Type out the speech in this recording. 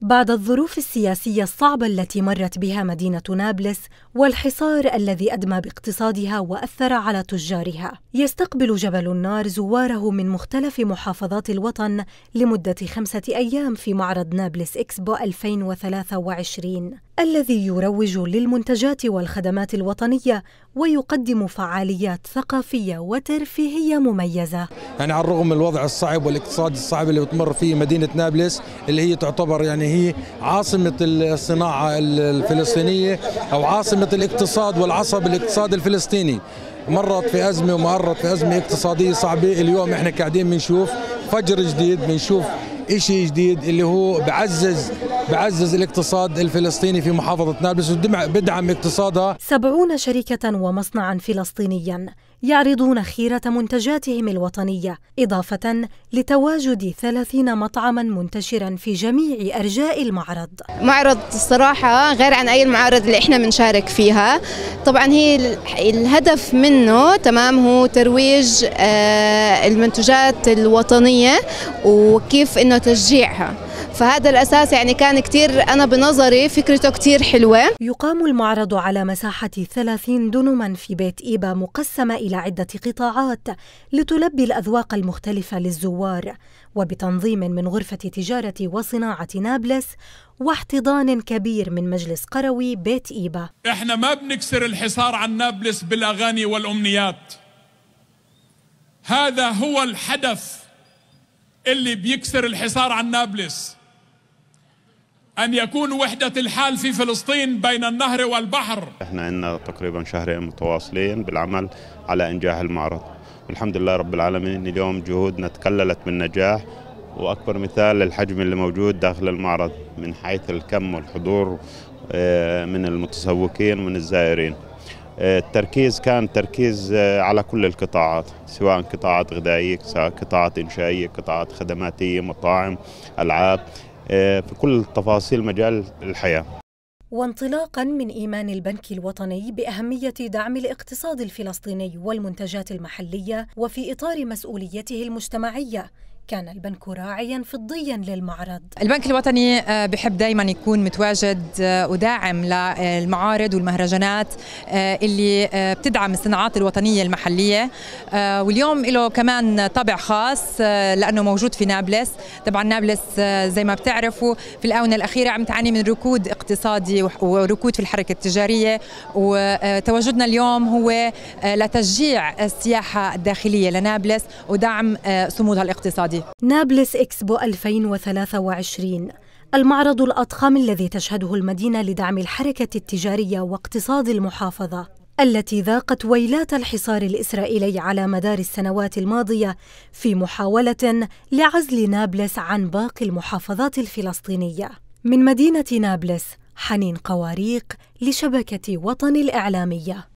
بعد الظروف السياسية الصعبة التي مرت بها مدينة نابلس والحصار الذي أدمى باقتصادها وأثر على تجارها، يستقبل جبل النار زواره من مختلف محافظات الوطن لمدة خمسة أيام في معرض نابلس إكسبو 2023. الذي يروج للمنتجات والخدمات الوطنية ويقدم فعاليات ثقافية وترفيهية مميزة يعني على الرغم من الوضع الصعب والاقتصاد الصعب اللي بتمر فيه مدينة نابلس اللي هي تعتبر يعني هي عاصمة الصناعة الفلسطينية أو عاصمة الاقتصاد والعصب الاقتصادي الفلسطيني مرت في أزمة ومرت في أزمة اقتصادية صعبة اليوم احنا قاعدين بنشوف فجر جديد بنشوف إشي جديد اللي هو بعزز بعزز الاقتصاد الفلسطيني في محافظة نابلس وبدعم اقتصادها سبعون شركة ومصنعا فلسطينيا يعرضون خيرة منتجاتهم الوطنية إضافة لتواجد ثلاثين مطعما منتشرا في جميع أرجاء المعرض معرض الصراحة غير عن أي المعارض اللي إحنا بنشارك فيها طبعا هي الهدف منه تمام هو ترويج آه، المنتجات الوطنية وكيف إنه تشجيعها فهذا الأساس يعني كان كتير أنا بنظري فكرته كتير حلوة يقام المعرض على مساحة 30 دنما في بيت إيبا مقسمة إلى عدة قطاعات لتلبي الأذواق المختلفة للزوار وبتنظيم من غرفة تجارة وصناعة نابلس واحتضان كبير من مجلس قروي بيت إيبا إحنا ما بنكسر الحصار عن نابلس بالأغاني والأمنيات هذا هو الحدث اللي بيكسر الحصار عن نابلس أن يكون وحدة الحال في فلسطين بين النهر والبحر احنا عندنا تقريبا شهرين متواصلين بالعمل على إنجاح المعرض والحمد لله رب العالمين اليوم جهودنا تكللت نجاح واكبر مثال للحجم اللي موجود داخل المعرض من حيث الكم والحضور آه، من المتسوقين ومن الزائرين آه، التركيز كان تركيز آه، على كل القطاعات سواء قطاعات غذائيه سواء قطاعات انشائيه قطاعات خدماتيه مطاعم العاب آه، في كل تفاصيل مجال الحياة وانطلاقا من ايمان البنك الوطني باهميه دعم الاقتصاد الفلسطيني والمنتجات المحليه وفي اطار مسؤوليته المجتمعيه كان البنك راعيا فضيا للمعرض البنك الوطني آه، بحب دائما يكون متواجد آه، وداعم للمعارض والمهرجانات آه، اللي بتدعم الصناعات الوطنيه المحليه واليوم له كمان طابع خاص لانه موجود في نابلس طبعا نابلس زي ما بتعرفوا في الاونه الاخيره عم تعاني من ركود اقتصادي وركود في الحركه التجاريه وتواجدنا اليوم هو لتشجيع السياحه الداخليه لنابلس ودعم صمودها الاقتصادي الرياضي نابلس إكسبو 2023 المعرض الأضخم الذي تشهده المدينة لدعم الحركة التجارية واقتصاد المحافظة التي ذاقت ويلات الحصار الإسرائيلي على مدار السنوات الماضية في محاولة لعزل نابلس عن باقي المحافظات الفلسطينية من مدينة نابلس حنين قواريق لشبكة وطن الإعلامية